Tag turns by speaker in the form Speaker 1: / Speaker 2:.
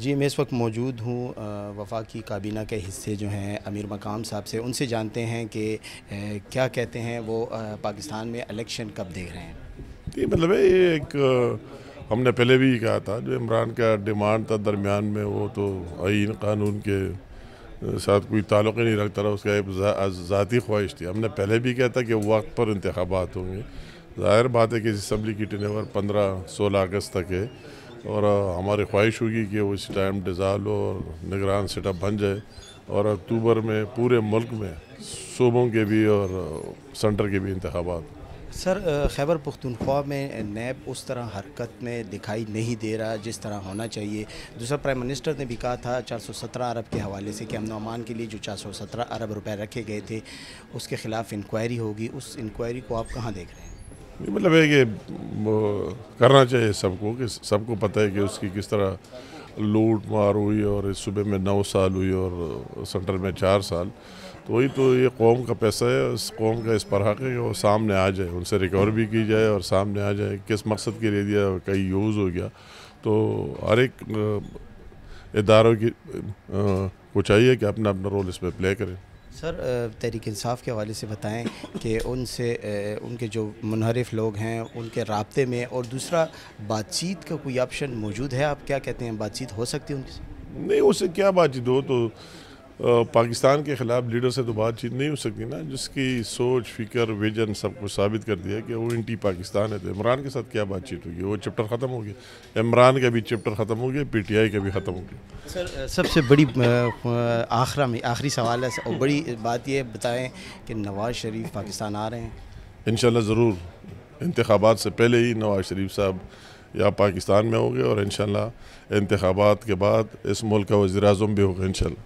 Speaker 1: जी मैं इस वक्त मौजूद हूँ वफा की काबीना के हिस्से जो हैं अमीर मकाम साहब से उनसे जानते हैं कि क्या कहते हैं वो पाकिस्तान में इलेक्शन कब देख रहे हैं
Speaker 2: ये मतलब ये एक हमने पहले भी कहा था जो इमरान का डिमांड था दरमियान में वो तो आइन कानून के साथ कोई ताल्लुक ही नहीं रखता था उसका एक ज़ाती ख्वाहिश थी हमने पहले भी कहा था कि वक्त पर इंतबात होंगे ज़ाहिर बात है कि इस असम्बली की टर्न पंद्रह सोलह अगस्त तक है और हमारी ख्वाहिश होगी कि वो इस टाइम डिज़ाल और निगरान सेटअप बन जाए और अक्टूबर में पूरे मुल्क में सूबों के भी और सेंटर के भी इंतबात
Speaker 1: सर खैबर पुख्तनख्वा में नैब उस तरह हरकत में दिखाई नहीं दे रहा जिस तरह होना चाहिए दूसरा प्राइम मिनिस्टर ने भी कहा था 417 अरब के हवाले से कि अमनोमान अमान के लिए जो 417 अरब रुपए रखे गए थे उसके ख़िलाफ़ इंक्वायरी होगी उस इंक्वायरी को आप कहाँ देख रहे हैं
Speaker 2: मतलब है कि करना चाहिए सबको कि सबको पता है कि उसकी किस तरह लूट मार हुई और इस सूबे में नौ साल हुई और सेंटर में चार साल तो वही तो ये कौम का पैसा है इस कौम का इस पर हक है कि वो सामने आ जाए उनसे रिकवर भी की जाए और सामने आ जाए किस मकसद के लिए दिया कहीं यूज़ हो गया तो हर एक इदारों की को चाहिए कि अपना अपना रोल इसमें प्ले करें
Speaker 1: सर तहरीक इंसाफ के हवाले से बताएं कि उनसे उनके जो मुनहरफ लोग हैं उनके रबते में और दूसरा बातचीत का कोई ऑप्शन मौजूद है आप क्या कहते हैं बातचीत हो सकती है उनसे नहीं उससे क्या बातचीत हो तो पाकिस्तान के ख़िलाफ़ लीडर से तो
Speaker 2: बातचीत नहीं हो सकती ना जिसकी सोच फिक्र विजन सब कुछ साबित कर दिया कि वो एंटी पाकिस्तान है तो इमरान के साथ क्या बातचीत होगी वो चैप्टर ख़त्म हो गया इमरान का भी चैप्टर ख़त्म हो गया पीटीआई का भी ख़त्म हो
Speaker 1: गया सर सबसे बड़ी आखिर में आखिरी सवाल है और बड़ी बात यह बताएँ कि नवाज़ शरीफ पाकिस्तान आ रहे हैं
Speaker 2: इन ज़रूर इंतबात से पहले ही नवाज़ शरीफ साहब या पाकिस्तान में होंगे और इन इंतबात के बाद इस मुल्क का वजी अजम भी होगा इन